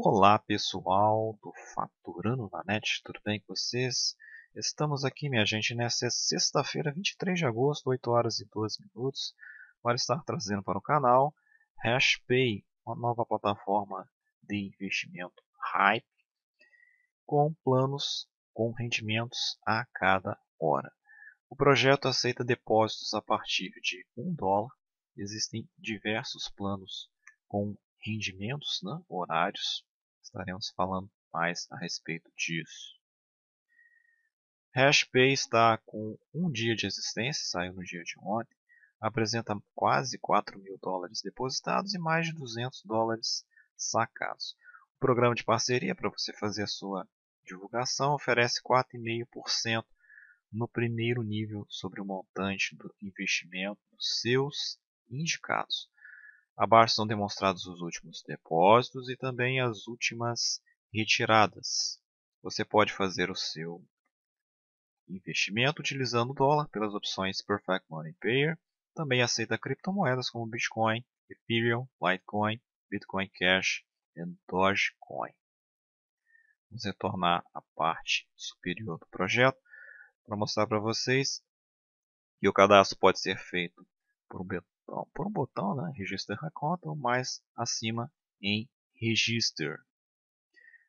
Olá pessoal do Faturando na Net, tudo bem com vocês? Estamos aqui, minha gente, nesta sexta-feira, 23 de agosto, 8 horas e 12 minutos, para estar trazendo para o canal HashPay, uma nova plataforma de investimento hype, com planos com rendimentos a cada hora. O projeto aceita depósitos a partir de 1 dólar, existem diversos planos com rendimentos, né? horários. Estaremos falando mais a respeito disso. HashPay está com um dia de existência, saiu no dia de ontem, apresenta quase 4 mil dólares depositados e mais de 200 dólares sacados. O programa de parceria para você fazer a sua divulgação oferece 4,5% no primeiro nível sobre o montante do investimento dos seus indicados. Abaixo são demonstrados os últimos depósitos e também as últimas retiradas. Você pode fazer o seu investimento utilizando o dólar pelas opções Perfect Money Payer Também aceita criptomoedas como Bitcoin, Ethereum, Litecoin, Bitcoin Cash e Dogecoin. Vamos retornar à parte superior do projeto para mostrar para vocês que o cadastro pode ser feito por um então, por um botão, né, Register a conta, ou mais acima em Register.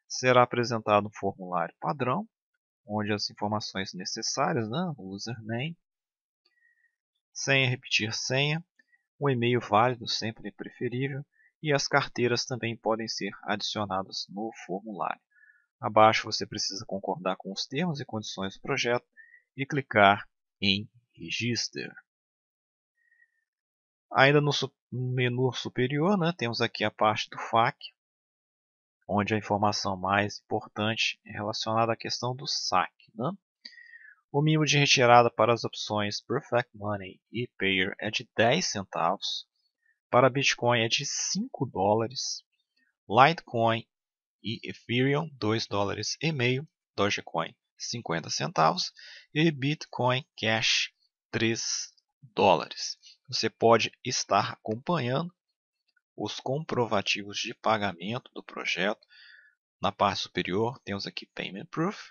Será apresentado um formulário padrão, onde as informações necessárias, né, username, senha, repetir senha, um e-mail válido, sempre preferível, e as carteiras também podem ser adicionadas no formulário. Abaixo você precisa concordar com os termos e condições do projeto e clicar em Register. Ainda no menu superior, né, temos aqui a parte do FAQ, onde a informação mais importante é relacionada à questão do saque. Né? O mínimo de retirada para as opções Perfect Money e Payer é de 10 centavos, para Bitcoin é de 5 dólares, Litecoin e Ethereum 2 dólares e meio, Dogecoin 50 centavos e Bitcoin Cash 3 dólares. Você pode estar acompanhando os comprovativos de pagamento do projeto. Na parte superior, temos aqui Payment Proof,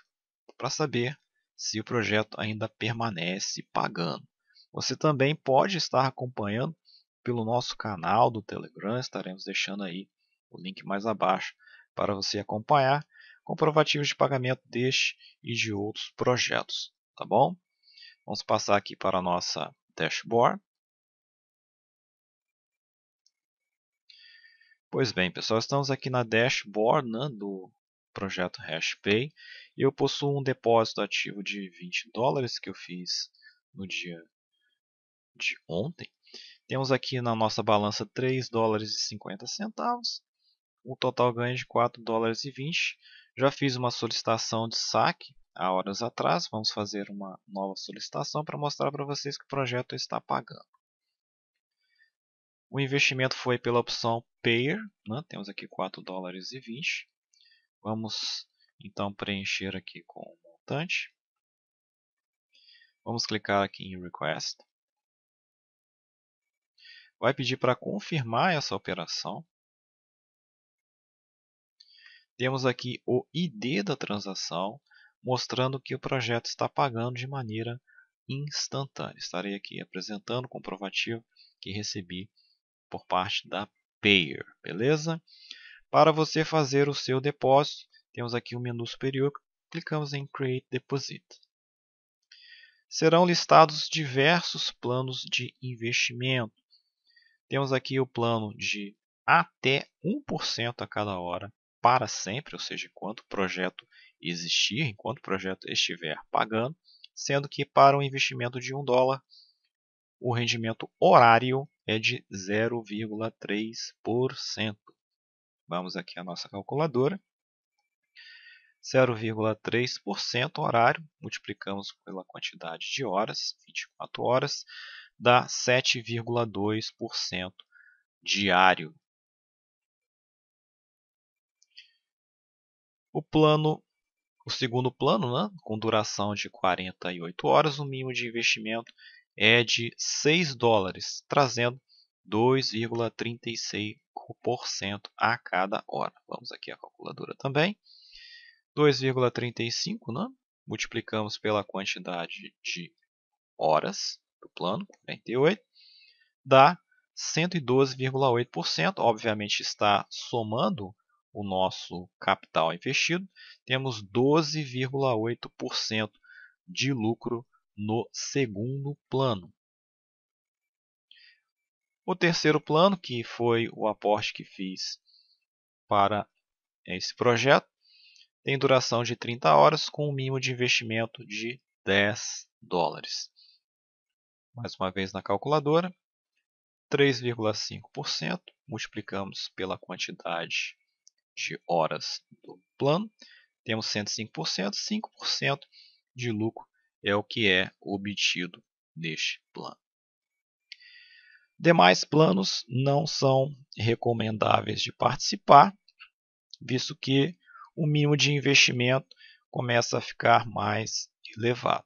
para saber se o projeto ainda permanece pagando. Você também pode estar acompanhando pelo nosso canal do Telegram, estaremos deixando aí o link mais abaixo para você acompanhar comprovativos de pagamento deste e de outros projetos, tá bom? Vamos passar aqui para a nossa dashboard. Pois bem, pessoal, estamos aqui na dashboard né, do projeto HashPay. Eu possuo um depósito ativo de 20 dólares que eu fiz no dia de ontem. Temos aqui na nossa balança 3 dólares e 50 centavos, um total ganho de 4 dólares e 20. Já fiz uma solicitação de saque há horas atrás, vamos fazer uma nova solicitação para mostrar para vocês que o projeto está pagando. O investimento foi pela opção Payer, né? temos aqui 4 dólares e 20. Vamos então preencher aqui com o montante. Vamos clicar aqui em Request. Vai pedir para confirmar essa operação. Temos aqui o ID da transação, mostrando que o projeto está pagando de maneira instantânea. Estarei aqui apresentando o comprovativo que recebi por parte da Payer, beleza? Para você fazer o seu depósito, temos aqui o menu superior, clicamos em Create Deposit. Serão listados diversos planos de investimento. Temos aqui o plano de até 1% a cada hora para sempre, ou seja, enquanto o projeto existir, enquanto o projeto estiver pagando, sendo que para um investimento de 1 dólar, o rendimento horário é de 0,3%. Vamos aqui à nossa calculadora. 0,3% horário, multiplicamos pela quantidade de horas, 24 horas, dá 7,2% diário. O plano, o segundo plano, né, com duração de 48 horas, o mínimo de investimento é de 6 dólares, trazendo 2,36% a cada hora. Vamos aqui a calculadora também. 2,35, né? multiplicamos pela quantidade de horas do plano, 48, dá 112,8%. Obviamente está somando o nosso capital investido, temos 12,8% de lucro no segundo plano. O terceiro plano, que foi o aporte que fiz para esse projeto, tem duração de 30 horas com um mínimo de investimento de 10 dólares. Mais uma vez na calculadora, 3,5%, multiplicamos pela quantidade de horas do plano, temos 105%, 5% de lucro é o que é obtido neste plano. Demais planos não são recomendáveis de participar, visto que o mínimo de investimento começa a ficar mais elevado.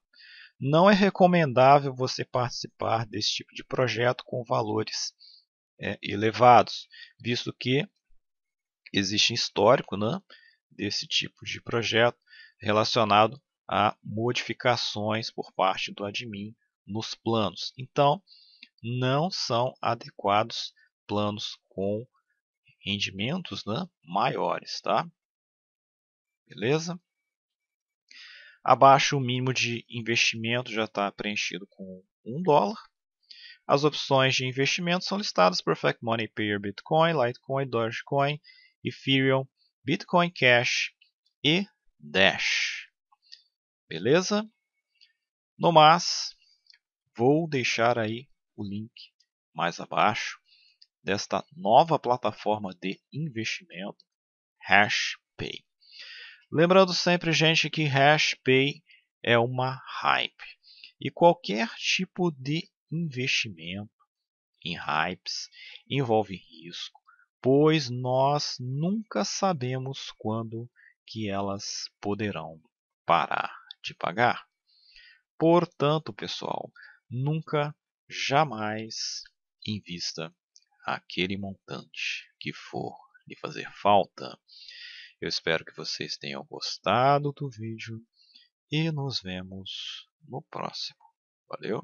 Não é recomendável você participar desse tipo de projeto com valores é, elevados, visto que existe histórico né, desse tipo de projeto relacionado a modificações por parte do admin nos planos. Então, não são adequados planos com rendimentos né, maiores. Tá? Beleza? Abaixo, o mínimo de investimento já está preenchido com 1 dólar. As opções de investimento são listadas: Perfect Money Payer Bitcoin, Litecoin, Dogecoin, Ethereum, Bitcoin Cash e Dash. Beleza? No mais, vou deixar aí o link mais abaixo desta nova plataforma de investimento, HashPay. Lembrando sempre, gente, que HashPay é uma hype. E qualquer tipo de investimento em hypes envolve risco, pois nós nunca sabemos quando que elas poderão parar te pagar. Portanto, pessoal, nunca, jamais invista aquele montante que for lhe fazer falta. Eu espero que vocês tenham gostado do vídeo e nos vemos no próximo. Valeu!